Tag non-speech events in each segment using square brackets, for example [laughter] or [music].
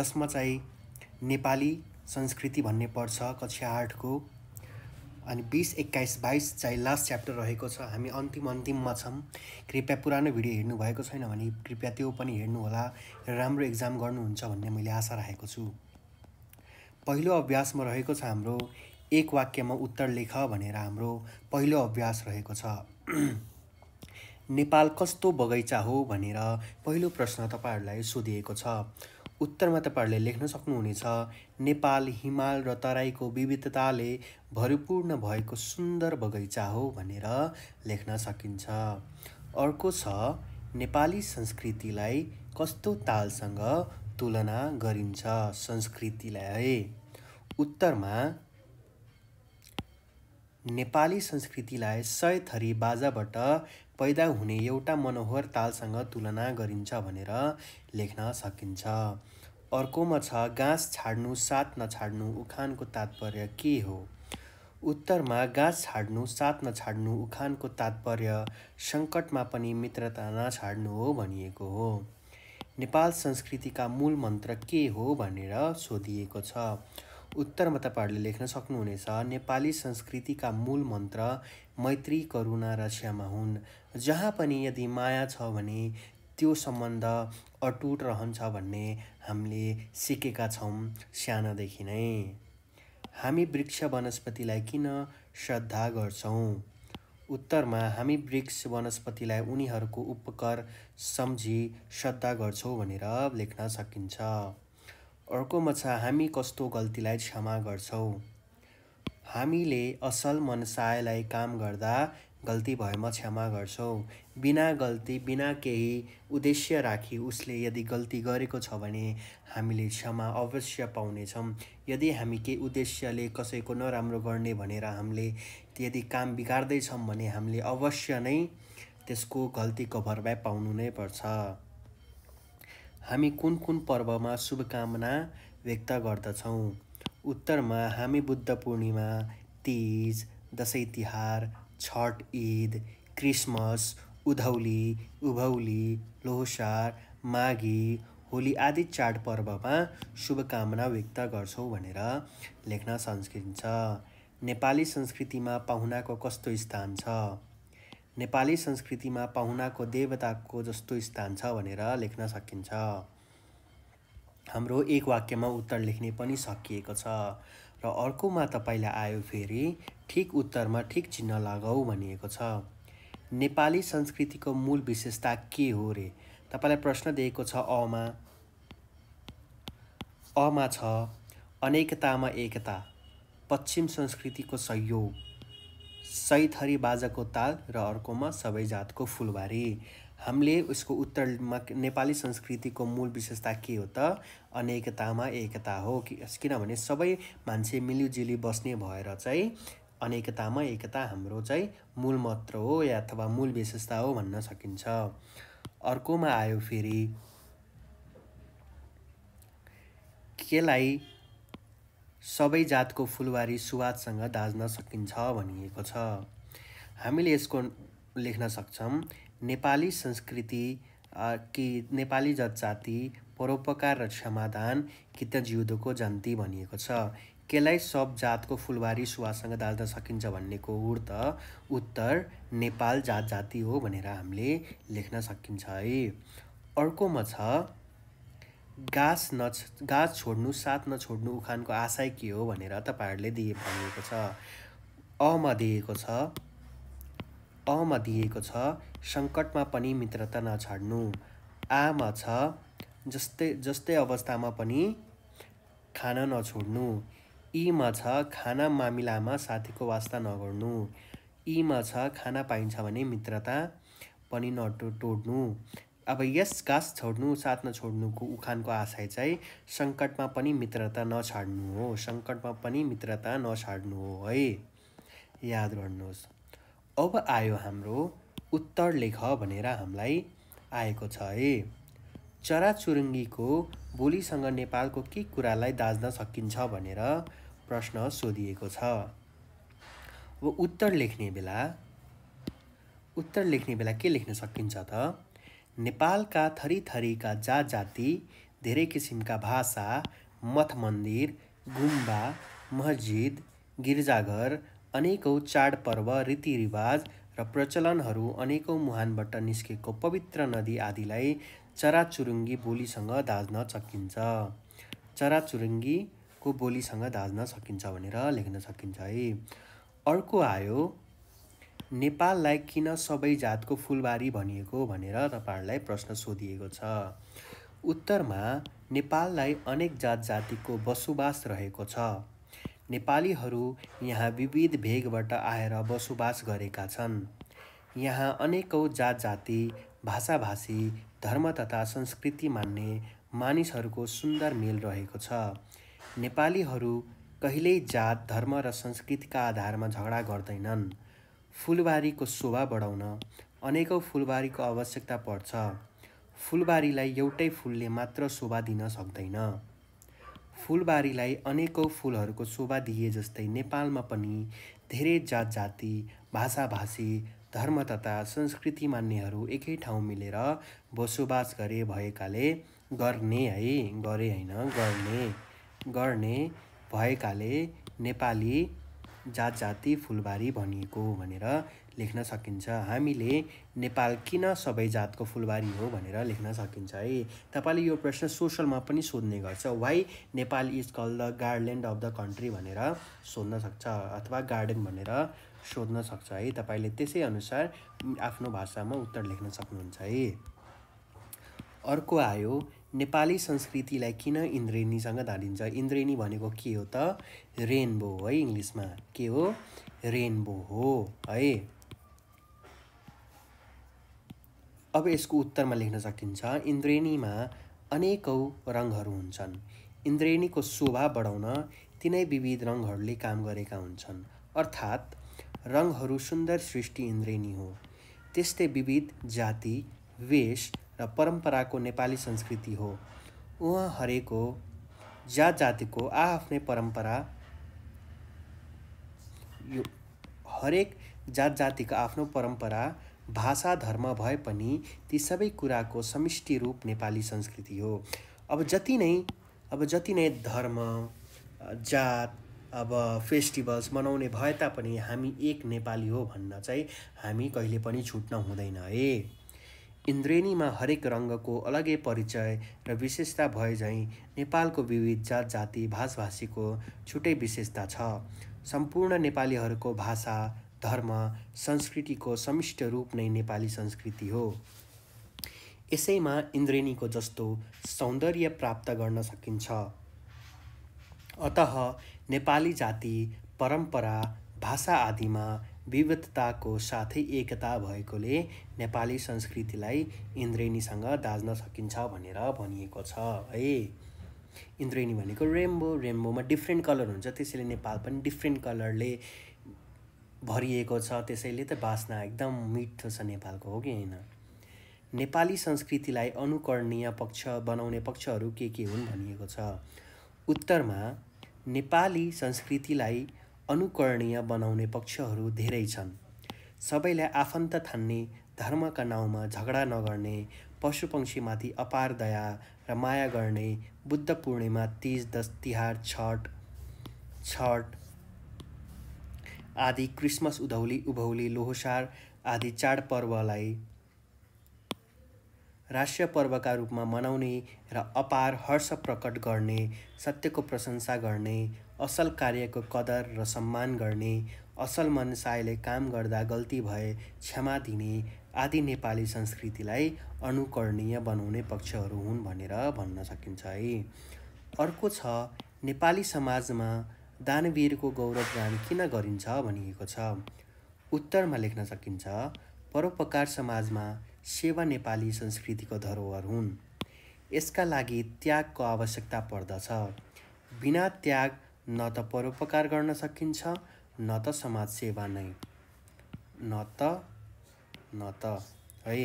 जसमा चाहिँ नेपाली संस्कृति भन्ने पर्छ कक्षा आठको अनि बिस एक्काइस बाइस चाहिँ लास्ट च्याप्टर रहेको छ हामी अन्तिम अन्तिममा छौँ कृपया पुरानो भिडियो हेर्नुभएको छैन भने कृपया त्यो पनि हेर्नुहोला राम्रो इक्जाम गर्नुहुन्छ भन्ने मैले आशा राखेको छु पहिलो अभ्यासमा रहेको छ हाम्रो एक वाक्यमा उत्तर लेख भनेर हाम्रो पहिलो अभ्यास रहेको छ [clears throat] नेपाल कस्तो बगैँचा हो भनेर पहिलो प्रश्न तपाईँहरूलाई सोधिएको छ उत्तरमा तपाईँहरूले लेख्न सक्नुहुनेछ नेपाल हिमाल र तराईको विविधताले भरिपूर्ण भएको सुन्दर बगैँचा हो भनेर लेख्न सकिन्छ अर्को छ नेपाली संस्कृतिलाई कस्तो तालसँग तुलना गरिन्छ संस्कृतिलाई उत्तरमा नेपाली संस्कृतिलाई सय थरी बाजाबाट पैदा हुने एउटा मनोहर तालसँग तुलना गरिन्छ भनेर लेख्न सकिन्छ अर्कोमा छ गाँस छाड्नु साथ नछाड्नु उखानको तात्पर्य के हो उत्तरमा गाँस छाड्नु साथ नछाड्नु उखानको तात्पर्य सङ्कटमा पनि मित्रता नछाड्नु हो भनिएको हो नेपाल संस्कृतिका मूल मन्त्र के हो भनेर सोधिएको छ उत्तरमा तपाईँहरूले लेख्न सक्नुहुनेछ नेपाली संस्कृतिका मूल मन्त्र मैत्री करुणा र क्षमा हुन् जहाँ पनि यदि माया छ भने त्यो सम्बन्ध अटुट रहन्छ भन्ने हामीले सिकेका छौँ सानोदेखि नै हामी वृक्ष वनस्पतिलाई किन श्रद्धा गर्छौँ उत्तरमा हामी वृक्ष वनस्पतिलाई उनीहरूको उपकर सम्झी श्रद्धा गर्छौँ भनेर लेख्न सकिन्छ अर्कोमा छ हामी कस्तो गल्तीलाई क्षमा गर्छौँ हामीले असल मनसायलाई काम गर्दा गल्ती भएमा क्षमा गर्छौ बिना गल्ती बिना केही उद्देश्य राखी उसले यदि गल्ती गरेको छ भने हामीले क्षमा अवश्य पाउनेछौँ यदि हामी केही उद्देश्यले कसैको नराम्रो गर्ने भनेर हामीले यदि काम बिगार्दैछौँ भने हामीले अवश्य नै त्यसको गल्तीको भरपाई पाउनु नै पर्छ हामी कुन कुन पर्वमा शुभकामना व्यक्त गर्दछौँ उत्तरमा हामी बुद्ध पूर्णिमा तिज दसैँ तिहार छठ ईद क्रिसमस उधौली उभौली लोहसार माघी होली आदि चाडपर्वमा शुभकामना व्यक्त गर्छौँ भनेर लेख्न सकिन्छ नेपाली संस्कृतिमा पाहुनाको कस्तो स्थान छ नेपाली संस्कृतिमा पाहुनाको देवताको जस्तो स्थान छ भनेर लेख्न सकिन्छ हाम्रो एक वाक्यमा उत्तर लेख्ने पनि सकिएको छ र अर्कोमा तपाईँलाई आयो फेरि ठिक उत्तरमा ठिक चिन्ह लगाऊ भनिएको छ नेपाली संस्कृतिको मूल विशेषता के हो रे तपाईँलाई प्रश्न दिएको छ अमा अमा छ अनेकतामा एकता पश्चिम संस्कृतिको सहयोग सैथरी बाजाको ताल र अर्कोमा सबै जातको फुलबारी हामीले उसको उत्तरमा नेपाली संस्कृतिको मूल विशेषता के हो त अनेकतामा एकता हो किनभने सबै मान्छे मिलिजुली बस्ने भएर चाहिँ अनेकतामा एकता हाम्रो चाहिँ मूल मत्र हो या अथवा मूल विशेषता हो भन्न सकिन्छ अर्कोमा आयो फेरि केलाई सबै जातको फुलबारी सुवादसँग दाज्न सकिन्छ भनिएको छ हामीले यसको लेख्न सक्छौँ नेपाली संस्कृति कि नेपाली जात जाति परोपकार र क्षमादान कि त जिउदोको जन्ती भनिएको छ केलाई सब जातको फुलबारी सुवासँग दाल्न सकिन्छ भन्नेको उर्त उत्तर नेपाल जात जाति हो भनेर हामीले लेख्न सकिन्छ है अर्कोमा छ गाँस नछ गाँस छोड्नु साथ नछोड्नु उखानको आशय के हो भनेर तपाईँहरूले दिए भनिएको छ अमा दिएको छ अमा दिएको छ सङ्कटमा पनि मित्रता नछाड्नु आमा छ जस्तै जस्तै अवस्थामा पनि खान नछोड्नु यीमा छ खाना मामिलामा साथीको वास्ता नगर्नु यीमा छ खाना पाइन्छ भने मित्रता पनि नटो तोड्नु अब यस घाँस छोड्नु साथ नछोड्नुको उखानको आशय चाहिँ सङ्कटमा पनि मित्रता नछाड्नु हो सङ्कटमा पनि मित्रता नछाड्नु हो है याद गर्नुहोस् अब आयो हाम्रो उत्तर लेख भनेर हामीलाई आएको छ है चराचुरुङ्गीको बोलीसँग नेपालको के कुरालाई दाज्न सकिन्छ भनेर प्रश्न सोधिएको छ अब उत्तर लेख्ने बेला उत्तर लेख्ने बेला के लेख्न सकिन्छ त नेपालका थरी थरीका जा जाति धेरै किसिमका भाषा मठ मन्दिर गुम्बा मस्जिद गिर्जाघर अनेकौँ चाडपर्व रीतिरिवाज र प्रचलनहरू अनेकौँ मुहानबाट निस्केको पवित्र नदी आदिलाई चराचुरुङ्गी बोलीसँग दाज्न सकिन्छ चराचुरुङ्गी को बोलीसँग धाज्न सकिन्छ भनेर लेख्न सकिन्छ है अर्को आयो नेपाललाई किन सबै जातको फुलबारी भनिएको भनेर तपाईँहरूलाई प्रश्न सोधिएको छ उत्तरमा नेपाललाई अनेक जात जातिको बसोबास रहेको छ नेपालीहरू यहाँ विविध भेगबाट आएर बसोबास गरेका छन् यहाँ अनेकौँ जात जाति भाषाभाषी धर्म तथा संस्कृति मान्ने मानिसहरूको सुन्दर मेल रहेको छ नेपालीहरू कहिल्यै जात धर्म र संस्कृतिका आधारमा झगडा गर्दैनन् फुलबारीको शोभा बढाउन अनेकौँ फुलबारीको आवश्यकता पर्छ फुलबारीलाई एउटै फुलले मात्र शोभा दिन सक्दैन फुलबारीलाई अनेकौँ फुलहरूको शोभा दिए जस्तै नेपालमा पनि धेरै जात जाति भाषाभाषी धर्म तथा संस्कृति मान्नेहरू एकै ठाउँ मिलेर बसोबास गरे भएकाले गर्ने है गरे होइन गर्ने गर्ने भएकाले नेपाली जात जाति फुलबारी भनिएको भनेर लेख्न सकिन्छ हामीले नेपाल किन सबै जातको फुलबारी हो भनेर लेख्न सकिन्छ है तपाईँले यो प्रश्न सोसलमा पनि सोध्ने गर्छ why Nepal is call the garland of the country भनेर सोध्न सक्छ अथवा गार्डन भनेर सोध्न सक्छ है तपाईँले त्यसै अनुसार आफ्नो भाषामा उत्तर लेख्न सक्नुहुन्छ है अर्को आयो नेपाली संस्कृतिलाई किन इन्द्रेणीसँग धानिन्छ इन्द्रेणी भनेको के हो त रेनबो हो है इङ्ग्लिसमा के हो रेनबो हो है अब यसको उत्तरमा लेख्न सकिन्छ इन्द्रेणीमा अनेकौँ रङहरू हुन्छन् इन्द्रेणीको शोभा बढाउन तिनै विविध रङहरूले काम गरेका हुन्छन् अर्थात् रङहरू सुन्दर सृष्टि इन्द्रेणी हो त्यस्तै विविध जाति वेश र परम्पराको नेपाली संस्कृति हो उहाँ हरेको जात जातिको आआफ्नै परम्परा यो हरेक जात जातिको आफ्नो परम्परा भाषा धर्म भए पनि ती सबै कुराको समिष्टि रूप नेपाली संस्कृति हो अब जति नै अब जति नै धर्म जात अब फेस्टिभल्स मनाउने भए तापनि हामी एक नेपाली हो भन्न चाहिँ हामी कहिले पनि छुट्न हुँदैन है इन्द्रेणीमा हरेक रङ्गको अलगै परिचय र विशेषता भए झैँ नेपालको विविध जात जाति भाषभाषीको छुट्टै विशेषता छ सम्पूर्ण नेपालीहरूको भाषा धर्म संस्कृतिको समिष्ट रूप नै नेपाली संस्कृति हो यसैमा इन्द्रेणीको जस्तो सौन्दर्य प्राप्त गर्न सकिन्छ अत नेपाली जाति परम्परा भाषा आदिमा विविधताको साथै एकता भएकोले नेपाली संस्कृतिलाई इन्द्रेणीसँग दाज्न सकिन्छ भनेर भनिएको छ है इन्द्रेणी भनेको रेम्बो रेम्बोमा डिफ्रेन्ट कलर हुन्छ त्यसैले नेपाल पनि डिफ्रेन्ट कलरले भरिएको छ त्यसैले त बासना एकदम मिठो छ नेपालको हो कि होइन नेपाली संस्कृतिलाई अनुकरणीय पक्ष बनाउने पक्षहरू के के हुन् भनिएको छ उत्तरमा नेपाली संस्कृतिलाई अनुकरणीय बनाउने पक्षहरू धेरै छन् सबैलाई आफन्त थान्ने धर्मका नाउँमा झगडा नगर्ने पशु अपार दया र माया गर्ने बुद्ध पूर्णिमा तिज दस तिहार छठ छठ आदि क्रिसमस उधौली उभौली लोहोसार आदि चाडपर्वलाई राष्ट्रिय पर्वका रूपमा मनाउने र अपार हर्ष प्रकट गर्ने सत्यको प्रशंसा गर्ने असल कार्यको कदर र सम्मान गर्ने असल मनसायले काम गर्दा गल्ती भए क्षमा दिने आदि नेपाली संस्कृतिलाई अनुकरणीय बनाउने पक्षहरू हुन् भनेर भन्न सकिन्छ है अर्को छ नेपाली समाजमा दानवीरको गौरवगान किन गरिन्छ भनिएको छ उत्तरमा लेख्न सकिन्छ परोपकार समाजमा सेवा नेपाली संस्कृतिको धरोहर हुन् यसका लागि त्यागको आवश्यकता पर्दछ बिना त्याग न त परोपकार गर्न सकिन्छ न त समाज सेवा नै न त न त है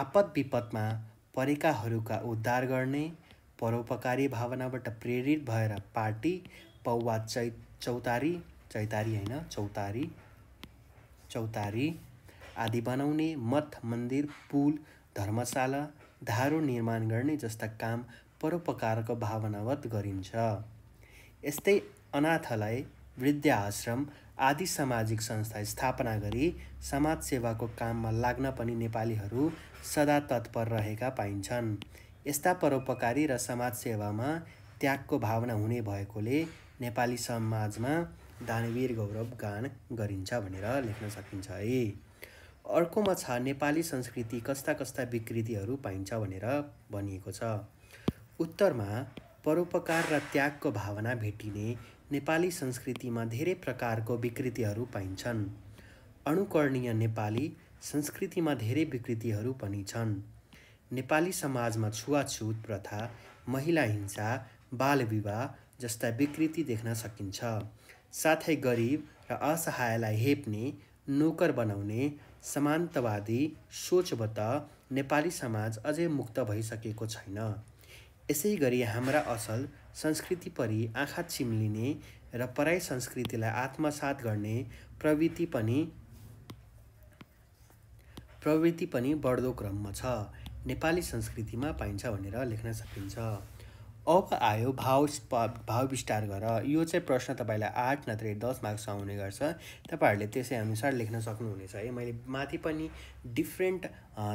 आपद विपदमा परेकाहरूका उद्धार गर्ने परोपकारी भावनाबाट प्रेरित भएर पार्टी पौवा चै चौतारी चैतारी होइन चौतारी चौतारी आदि बनाउने मठ मन्दिर पुल धर्मशाला धारो निर्माण गर्ने जस्ता काम परोपकारको भावनावत गरिन्छ यस्तै अनाथलाई वृद्धाश्रम आदि सामाजिक संस्था स्थापना गरी समाजसेवाको काममा लाग्न पनि नेपालीहरू सदा तत्पर रहेका पाइन्छन् यस्ता परोपकारी र समाजसेवामा त्यागको भावना हुने भएकोले नेपाली समाजमा दानवीर गौरव गान गरिन्छ भनेर लेख्न सकिन्छ है अर्कोमा छ नेपाली संस्कृति कस्ता कस्ता विकृतिहरू पाइन्छ भनेर भनिएको छ उत्तरमा परोपकार र त्यागको भावना भेटिने नेपाली संस्कृतिमा धेरै प्रकारको विकृतिहरू पाइन्छन् अनुकरणीय नेपाली संस्कृतिमा धेरै विकृतिहरू पनि छन् नेपाली समाजमा छुवाछुत प्रथा महिला हिंसा बालविवाह जस्ता विकृति देख्न सकिन्छ साथै गरिब र असहायलाई हेप्ने नोकर बनाउने समानतावादी सोचबाट नेपाली समाज अझै मुक्त भइसकेको छैन यसै गरी हाम्रा असल संस्कृतिपरि आँखा चिम्लिने र पराई संस्कृतिलाई आत्मसात गर्ने प्रवृत्ति पनि प्रवृत्ति पनि बढ्दो क्रममा छ नेपाली संस्कृतिमा पाइन्छ भनेर लेख्न सकिन्छ अब आयो भाव भाव विस्तार गर यो चाहिँ प्रश्न तपाईँलाई आठ नत्र दस मार्क्समा आउने गर्छ तपाईँहरूले त्यसै अनुसार लेख्न सक्नुहुनेछ है मैले माथि पनि डिफ्रेन्ट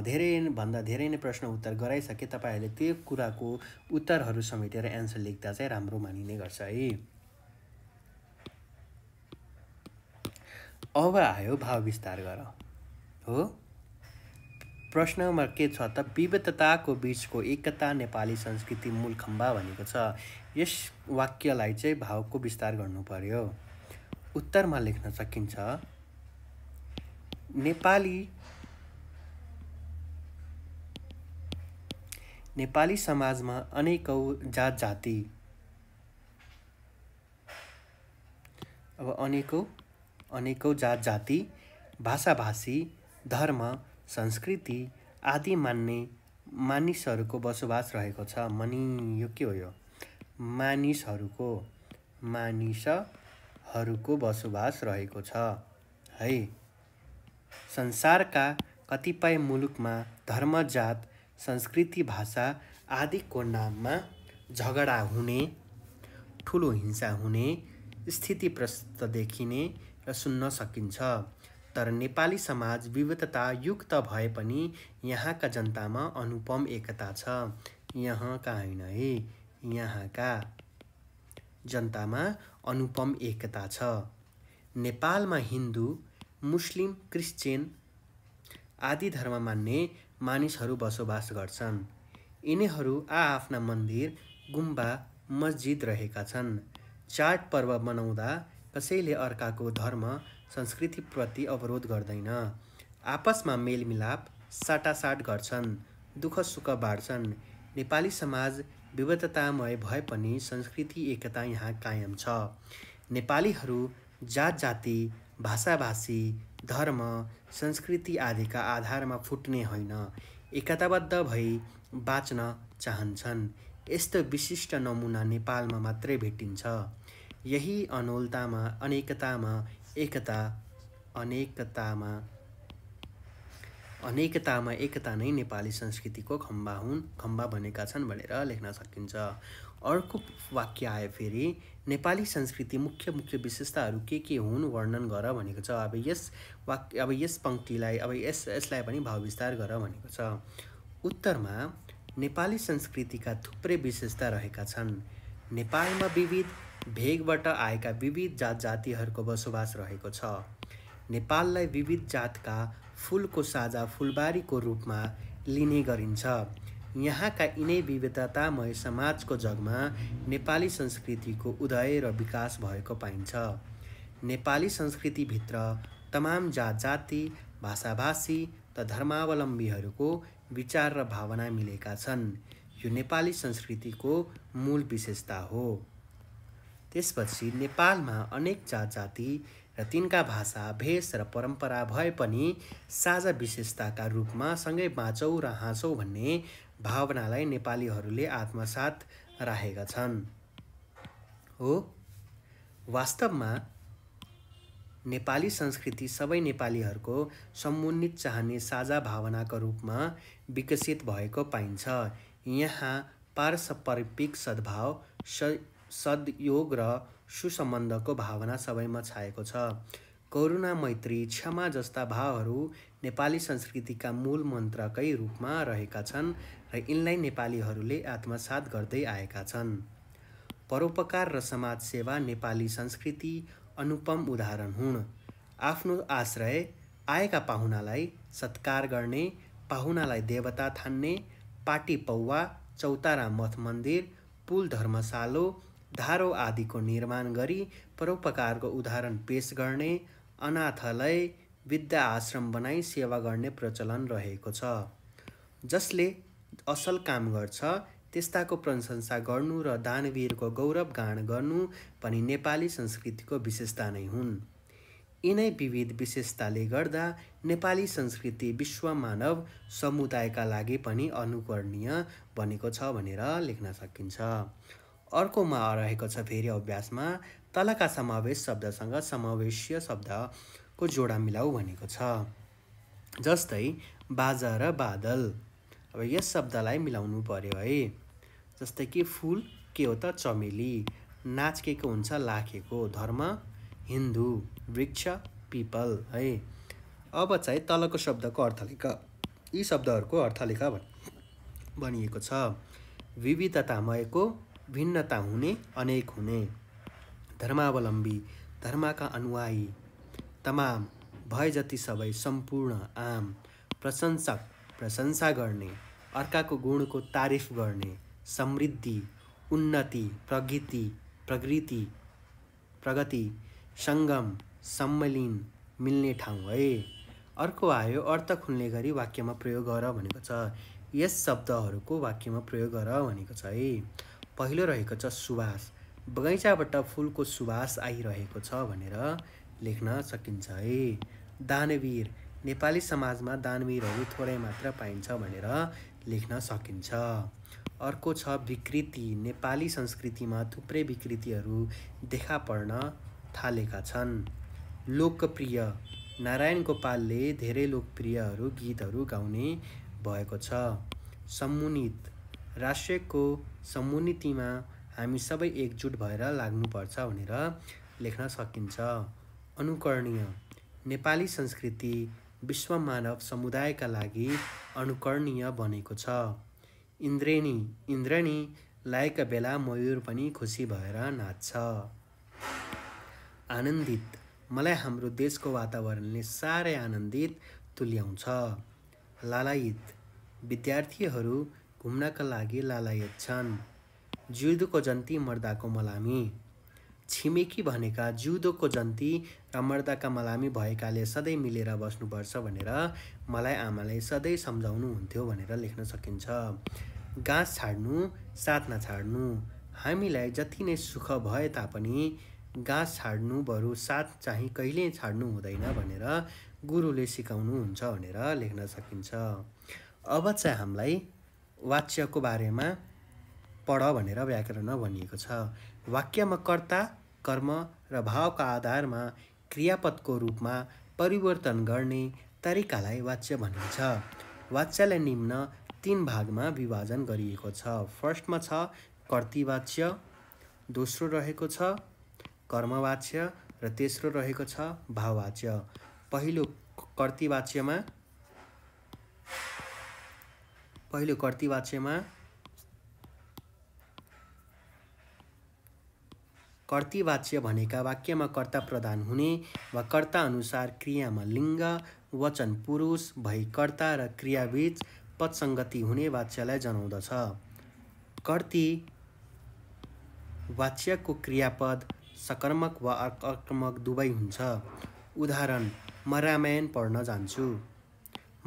धेरैभन्दा धेरै नै प्रश्न उत्तर गराइसकेँ तपाईँहरूले त्यो कुराको उत्तरहरू समेटेर एन्सर लेख्दा चाहिँ राम्रो मानिने गर्छ है अब आयो भाव विस्तार गर हो प्रश्न नम्बर के छ त विविधताको बिचको एकता नेपाली संस्कृति मूल खम्बा भनेको छ यस वाक्यलाई चाहिँ भावको विस्तार गर्नु पर्यो उत्तरमा लेख्न सकिन्छ नेपाली नेपाली समाजमा अनेकौँ जात जाति अब अनेकौँ अनेकौँ जात जाति भाषाभाषी धर्म संस्कृति आदि मान्ने मानिसहरूको बसोबास रहेको छ मनि यो के हो यो मानिसहरूको मानिसहरूको बसोबास रहेको छ है संसारका कतिपय मुलुकमा धर्म जात संस्कृति भाषा आदिको नाममा झगडा हुने ठुलो हिंसा हुने स्थिति प्रस्त देखिने र सुन्न सकिन्छ तर नेपाली समाज विविधता युक्त भए पनि यहाँका जनतामा अनुपम एकता छ यहाँका होइन है यहाँका जनतामा अनुपम एकता छ नेपालमा हिन्दू मुस्लिम क्रिस्चियन आदि धर्म मान्ने मानिसहरू बसोबास गर्छन् यिनीहरू आआफ्ना मन्दिर गुम्बा मस्जिद रहेका छन् चाड पर्व मनाउँदा कसैले अर्काको धर्म संस्कृतिप्रति अवरोध गर्दैन आपसमा मेलमिलाप साटासाट गर्छन् दुःख सुख बाँड्छन् नेपाली समाज विविधतामय भए पनि संस्कृति एकता यहाँ कायम छ नेपालीहरू जात जाति भाषाभाषी धर्म संस्कृति आदिका आधारमा फुट्ने होइन एकताबद्ध भई बाँच्न चाहन्छन् यस्तो विशिष्ट नमुना नेपालमा मात्रै भेटिन्छ यही अनौलतामा अनेकतामा एकता अनेकतामा अनेकतामा एकता नै नेपाली संस्कृतिको खम्बा हुन् खम्बा भनेका छन् भनेर लेख्न सकिन्छ अर्को वाक्य आयो फेरि नेपाली संस्कृति मुख्य मुख्य विशेषताहरू के के हुन् वर्णन गर भनेको छ अब यस वाक्य अब यस पङ्क्तिलाई अब यस यसलाई पनि भाव विस्तार गर भनेको छ उत्तरमा नेपाली संस्कृतिका थुप्रै विशेषता रहेका छन् नेपालमा विविध भेगबाट आएका विविध जात जातिहरूको बसोबास रहेको छ नेपाललाई विविध जातका फुलको साझा फुलबारीको रूपमा लिने गरिन्छ यहाँका यिनै विविधतामय समाजको जगमा नेपाली संस्कृतिको उदय र विकास भएको पाइन्छ नेपाली संस्कृतिभित्र तमाम जात जाति भाषाभाषी त धर्मावलम्बीहरूको विचार र भावना मिलेका छन् यो नेपाली संस्कृतिको मूल विशेषता हो त्यसपछि नेपालमा अनेक जात जाति र तिनका भाषा भेष र परम्परा भए पनि साझा विशेषताका रूपमा सँगै बाँचौँ र हाँसौँ भन्ने भावनालाई नेपालीहरूले आत्मसात राखेका छन् हो वास्तवमा नेपाली संस्कृति सबै नेपालीहरूको समुन्नित चाहने साझा भावनाको रूपमा विकसित भएको पाइन्छ यहाँ पारस्परिक सद्भाव सद्योग र सुसम्बन्धको भावना सबैमा छाएको छ करुणा मैत्री क्षमा जस्ता भावहरू नेपाली संस्कृतिका मूल मन्त्रकै रूपमा रहेका छन् र यिनलाई नेपालीहरूले आत्मसात गर्दै आएका छन् परोपकार र समाजसेवा नेपाली संस्कृति अनुपम उदाहरण हुन् आफ्नो आश्रय आएका पाहुनालाई सत्कार गर्ने पाहुनालाई देवता ठान्ने पाटी पौवा चौतारा मठ मन्दिर पुल धर्मशालो धारो आदिको निर्माण गरी परोपकारको उदाहरण पेश गर्ने अनाथालय विद्या आश्रम बनाई सेवा गर्ने प्रचलन रहेको छ जसले असल काम गर्छ त्यस्ताको प्रशंसा गर्नु र दानवीरको गौरव गान गर्नु पनि नेपाली संस्कृतिको विशेषता नै हुन् यिनै विविध विशेषताले गर्दा नेपाली संस्कृति विश्व मानव समुदायका लागि पनि अनुकरणीय बनेको छ भनेर लेख्न सकिन्छ अर्कोमा रहेको छ फेरि अभ्यासमा तलका समावेश शब्दसँग समावेशीय शब्दको जोडा मिलाऊ भनेको छ जस्तै बाजा र बादल अब यस शब्दलाई मिलाउनु पर्यो है जस्तै कि फुल के हो त चमेली नाच के हुन्छ लाखेको धर्म हिन्दू वृक्ष पिपल है अब चाहिँ तलको शब्दको अर्थलेखा यी शब्दहरूको अर्थलेखा भनिएको छ विविधतामयको भिन्नता हुने अनेक हुने धर्मावलम्बी धर्मका अनुयायी तमाम भए जति सबै सम्पूर्ण आम प्रशंसक प्रशंसा गर्ने अर्काको गुणको तारिफ गर्ने समृद्धि उन्नति प्रगति प्रकृति प्रगति सङ्गम सम्मलिन मिल्ने ठाउँ है अर्को आयो अर्थ खुल्ने गरी वाक्यमा प्रयोग गर भनेको छ यस शब्दहरूको वाक्यमा प्रयोग गर भनेको छ है पहिलो रहेको छ सुवास बगैँचाबाट फुलको सुवास आइरहेको छ भनेर लेख्न सकिन्छ है दानवीर नेपाली समाजमा दानवीरहरू थोरै मात्र पाइन्छ भनेर लेख्न सकिन्छ अर्को छ विकृति नेपाली संस्कृतिमा थुप्रै विकृतिहरू देखा पर्न थालेका छन् लोकप्रिय नारायण गोपालले धेरै लोकप्रियहरू गीतहरू गाउने भएको छ सम्मुनित राष्ट्रको समुन्नतिमा हामी सबै एकजुट भएर लाग्नुपर्छ भनेर लेख्न सकिन्छ अनुकरणीय नेपाली संस्कृति विश्व मानव समुदायका लागि अनुकरणीय बनेको छ इन्द्रेणी इन्द्रेणी लागेका बेला मयूर पनि खुसी भएर नाच्छ आनन्दित मलाई हाम्रो देशको वातावरणले साह्रै आनन्दित तुल्याउँछ लालायित विद्यार्थीहरू घुम्नका लागि लालायत छन् जिउदोको जन्ती मर्दाको मलामी छिमेकी भनेका जिउदोको जन्ती र मर्दाका मलामी भएकाले सधैँ मिलेर बस्नुपर्छ भनेर मलाई आमाले सधैँ हुन्थ्यो भनेर लेख्न सकिन्छ गाँस छाड्नु साथ नछाड्नु हामीलाई जति नै सुख भए तापनि गाँस छाड्नु बरु साथ चाहिँ कहिल्यै छाड्नु हुँदैन भनेर गुरुले सिकाउनु हुन्छ भनेर लेख्न सकिन्छ अब चाहिँ हामीलाई वाच्यको बारेमा पढ भनेर व्याकरणमा भनिएको छ वाक्यमा कर्ता कर्म र भावका आधारमा क्रियापदको रूपमा परिवर्तन गर्ने तरिकालाई वाच्य भनिन्छ वाच्यलाई निम्न तिन भागमा विभाजन गरिएको छ फर्स्टमा छ कर्तिवाच्य दोस्रो रहेको छ कर्मवाच्य र तेस्रो रहेको छ भाववाच्य पहिलो कर्तिवाच्यमा पहिलो कर्ती वाच्यमा वाच्य भनेका वाक्यमा कर्ता प्रदान हुने वा कर्ता अनुसार क्रियामा लिङ्ग वचन पुरुष भई कर्ता र क्रियाबीच पदसङ्गति हुने वाच्यलाई जनाउँदछ कर्ती वाच्यको क्रियापद सकर्मक वा अकर्मक दुवै हुन्छ उदाहरण म रामायण पढ्न जान्छु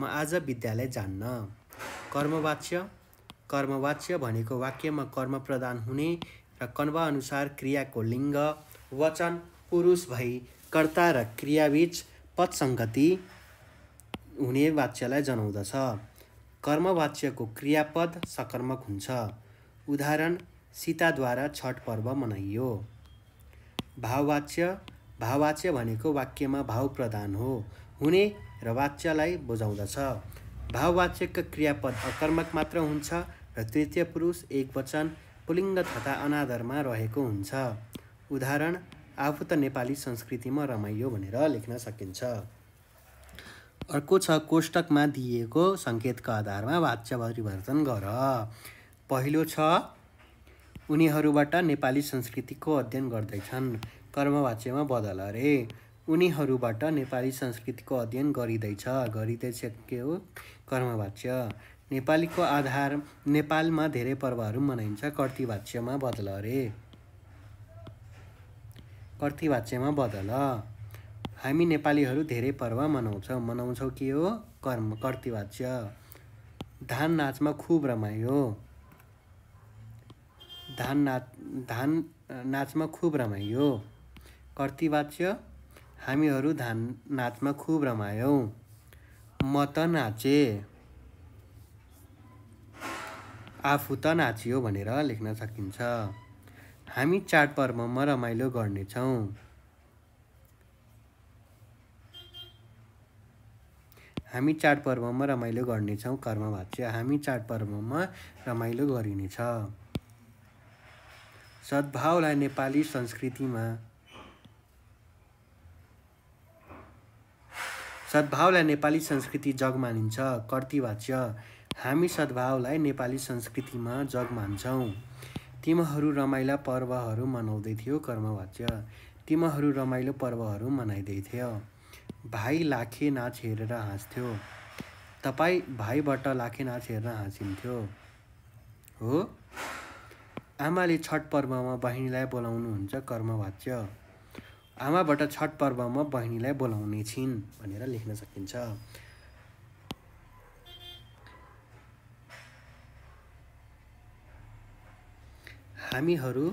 म आज विद्यालय जान्न कर्मवाच्य कर्मवाच्य भनेको वाक्यमा कर्म प्रदान हुने र अनुसार क्रियाको लिङ्ग वचन पुरुष भई कर्ता र क्रियाबीच पदसङ्गति हुने वाच्यलाई जनाउँदछ कर्मवाच्यको क्रियापद सकर्मक हुन्छ उदाहरण सीताद्वारा छठ पर्व मनाइयो भाववाच्य भाववाच्य भनेको वाक्यमा भाव प्रदान हो हुने र वाच्यलाई बुझाउँदछ भाववाचक क्रियापद अकर्मक मात्र हुन्छ र तृतीय पुरुष एक वचन पुलिङ्ग तथा अनादरमा रहेको हुन्छ उदाहरण आफू त नेपाली संस्कृतिमा रमाइयो भनेर लेख्न सकिन्छ अर्को छ कोष्टकमा दिएको सङ्केतको आधारमा वाच्य परिवर्तन गर पहिलो छ उनीहरूबाट नेपाली संस्कृतिको अध्ययन गर्दैछन् कर्मवाच्यमा बदल अरे उनीहरूबाट नेपाली संस्कृतिको अध्ययन गरिँदैछ गरिँदैछ के हो कर्मवाच्य नेपालीको आधार नेपालमा धेरै पर्वहरू मनाइन्छ कर्तिवाच्यमा बदल अरे कर्तिवाच्यमा बदल हामी नेपालीहरू धेरै पर्व मनाउँछौँ मनाउँछौँ के हो कर्म कर्तिवाच्य धान नाचमा खुब रमायो धान नाच धान नाचमा खुब रमाइयो कर्तिवाच्य हामीहरू धान नाचमा खुब रमायौँ म त नाचे आफू त नाचियो भनेर लेख्न सकिन्छ हामी चाडपर्वमा रमाइलो गर्नेछौँ हामी चाडपर्वमा रमाइलो गर्नेछौँ कर्म भाष्य हामी चाडपर्वमा रमाइलो गरिनेछ सद्भावलाई नेपाली संस्कृतिमा सद्भावलाई नेपाली संस्कृति जग मानिन्छ कर्तिवाच्य हामी सद्भावलाई नेपाली संस्कृतिमा जग मान्छौँ तिमीहरू रमाइला पर्वहरू मनाउँदै थियो कर्मवाच्य तिमीहरू रमाइलो पर्वहरू मनाइँदै थियो भाइ लाखे नाच हेरेर हाँस्थ्यो तपाईँ भाइबाट लाखे नाच हेरेर हाँसिन्थ्यो हो आमाले छठ पर्वमा बहिनीलाई बोलाउनुहुन्छ कर्मवाच्य आमाबाट छठ पर्वमा बहिनीलाई बोलाउने छिन् भनेर लेख्न सकिन्छ हामीहरू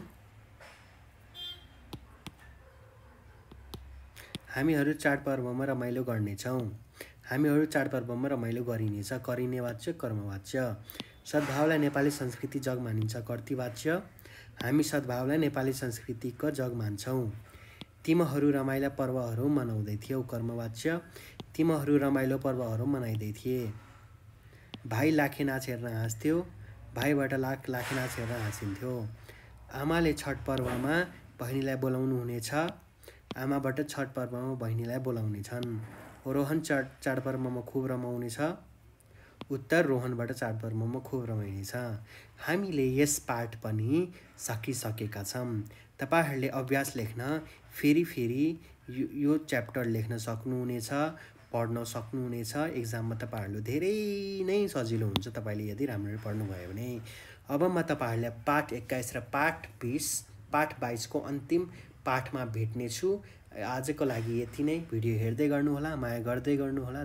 हामीहरू चाडपर्वमा रमाइलो गर्नेछौँ हामीहरू चाडपर्वमा रमाइलो गरिनेछ करिने वाच्य कर्मवाच्य सद्भावलाई नेपाली संस्कृति जग मानिन्छ कर्तिवाच्य हामी सद्भावलाई नेपाली संस्कृतिको जग मान्छौँ तिमीहरू रमाइला पर्वहरू मनाउँदै थियौ कर्मवाच्य तिमीहरू रमाइलो पर्वहरू मनाइँदै थिए भाइ लाखे नाच हेर्न हाँस्थ्यो भाइबाट लाख लाखे नाच हेर्न हाँसिन्थ्यो आमाले छठ पर्वमा बहिनीलाई बोलाउनु हुनेछ आमाबाट छठ पर्वमा बहिनीलाई बोलाउने छन् रोहन चाड चाडपर्वमा खुब रमाउनेछ उत्तर रोहनबाट चाडपर्वमा खुब रमाइनेछ हामीले यस पाठ पनि सकिसकेका छौँ तपाईँहरूले अभ्यास लेख्न फेरि फेरि यो यो च्याप्टर लेख्न सक्नुहुनेछ पढ्न सक्नुहुनेछ एक्जाममा तपाईँहरूले धेरै नै सजिलो हुन्छ तपाईँले यदि राम्ररी पढ्नुभयो भने अब म तपाईँहरूलाई पाठ एक्काइस र पाठ बिस पाठ बाइसको अन्तिम पाठमा भेट्नेछु आजको लागि यति नै भिडियो हेर्दै गर्नुहोला माया गर्दै गर्नुहोला